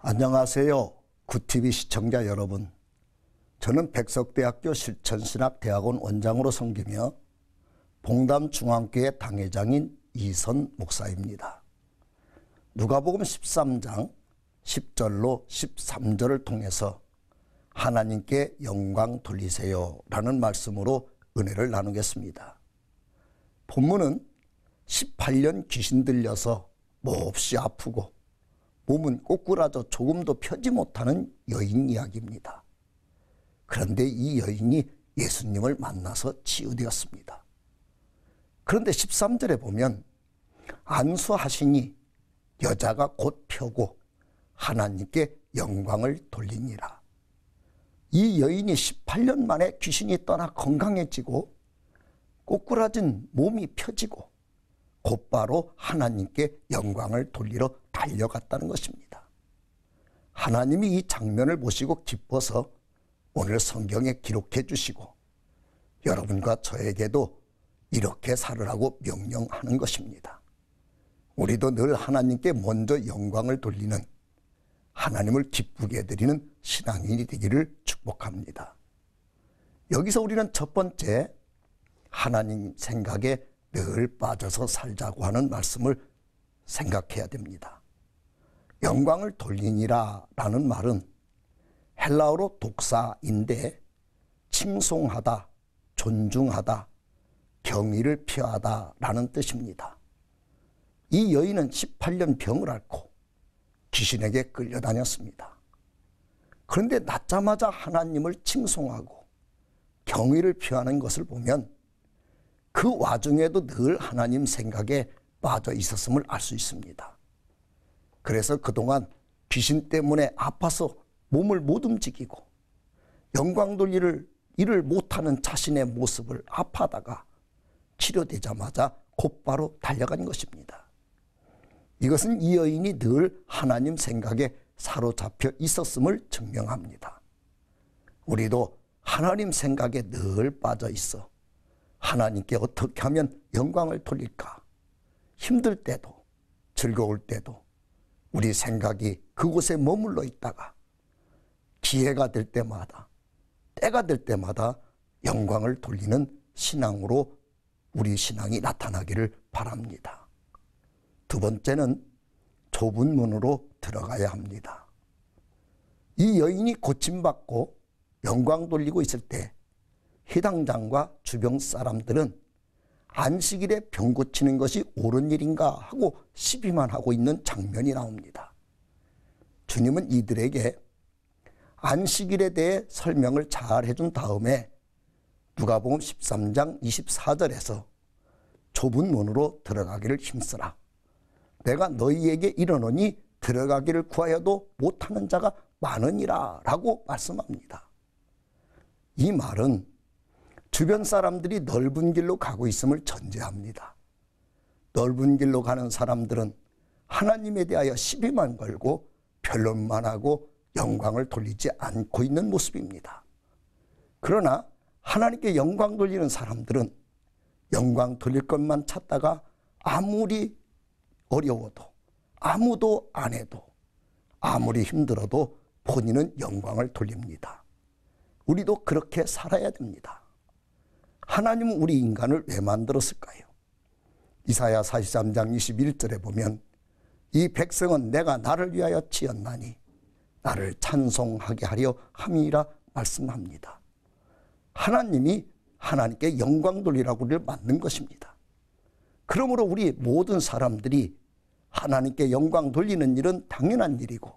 안녕하세요. 구티비 시청자 여러분. 저는 백석대학교 실천신학대학원 원장으로 섬기며 봉담중앙교회 당회장인 이선 목사입니다. 누가복음 13장 10절로 13절을 통해서 하나님께 영광 돌리세요 라는 말씀으로 은혜를 나누겠습니다. 본문은 18년 귀신 들려서 몹시 아프고 몸은 꼬꾸라져 조금도 펴지 못하는 여인 이야기입니다. 그런데 이 여인이 예수님을 만나서 치유되었습니다. 그런데 13절에 보면 안수하시니 여자가 곧 펴고 하나님께 영광을 돌리니라. 이 여인이 18년 만에 귀신이 떠나 건강해지고 꼬꾸라진 몸이 펴지고 곧바로 하나님께 영광을 돌리러 달려갔다는 것입니다. 하나님이 이 장면을 보시고 기뻐서 오늘 성경에 기록해 주시고 여러분과 저에게도 이렇게 살으라고 명령하는 것입니다. 우리도 늘 하나님께 먼저 영광을 돌리는 하나님을 기쁘게 드리는 신앙인이 되기를 축복합니다. 여기서 우리는 첫 번째 하나님 생각에 늘 빠져서 살자고 하는 말씀을 생각해야 됩니다. 영광을 돌리니라 라는 말은 헬라어로 독사인데 칭송하다, 존중하다, 경의를 표하다 라는 뜻입니다. 이 여인은 18년 병을 앓고 귀신에게 끌려다녔습니다. 그런데 낳자마자 하나님을 칭송하고 경의를 표하는 것을 보면 그 와중에도 늘 하나님 생각에 빠져 있었음을 알 수 있습니다. 그래서 그동안 귀신 때문에 아파서 몸을 못 움직이고 영광 돌리를 일을 못하는 자신의 모습을 아파다가 치료되자마자 곧바로 달려간 것입니다. 이것은 이 여인이 늘 하나님 생각에 사로잡혀 있었음을 증명합니다. 우리도 하나님 생각에 늘 빠져 있어 하나님께 어떻게 하면 영광을 돌릴까? 힘들 때도 즐거울 때도 우리 생각이 그곳에 머물러 있다가 기회가 될 때마다 때가 될 때마다 영광을 돌리는 신앙으로 우리 신앙이 나타나기를 바랍니다. 두 번째는 좁은 문으로 들어가야 합니다. 이 여인이 고침받고 영광 돌리고 있을 때 해당장과 주변 사람들은 안식일에 병 고치는 것이 옳은 일인가 하고 시비만 하고 있는 장면이 나옵니다. 주님은 이들에게 안식일에 대해 설명을 잘 해준 다음에 누가복음 13장 24절에서 좁은 문으로 들어가기를 힘쓰라. 내가 너희에게 이르노니 들어가기를 구하여도 못하는 자가 많으니라 라고 말씀합니다. 이 말은 주변 사람들이 넓은 길로 가고 있음을 전제합니다. 넓은 길로 가는 사람들은 하나님에 대하여 시비만 걸고 변론만 하고 영광을 돌리지 않고 있는 모습입니다. 그러나 하나님께 영광 돌리는 사람들은 영광 돌릴 것만 찾다가 아무리 어려워도 아무도 안 해도 아무리 힘들어도 본인은 영광을 돌립니다. 우리도 그렇게 살아야 됩니다. 하나님은 우리 인간을 왜 만들었을까요? 이사야 43장 21절에 보면 이 백성은 내가 나를 위하여 지었나니 나를 찬송하게 하려 함이라 말씀합니다. 하나님이 하나님께 영광 돌리라고 우리를 만든 것입니다. 그러므로 우리 모든 사람들이 하나님께 영광 돌리는 일은 당연한 일이고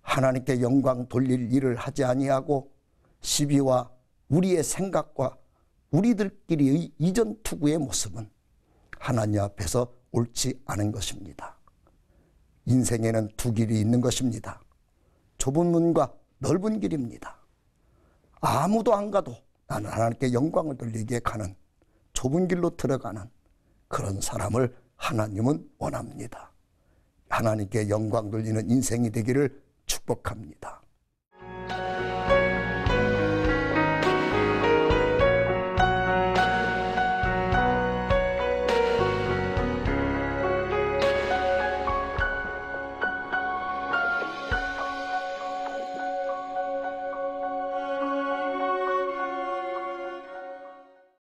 하나님께 영광 돌릴 일을 하지 아니하고 시비와 우리의 생각과 우리들끼리의 이전 투구의 모습은 하나님 앞에서 옳지 않은 것입니다. 인생에는 두 길이 있는 것입니다. 좁은 문과 넓은 길입니다. 아무도 안 가도 나는 하나님께 영광을 돌리기 가는 좁은 길로 들어가는 그런 사람을 하나님은 원합니다. 하나님께 영광 돌리는 인생이 되기를 축복합니다.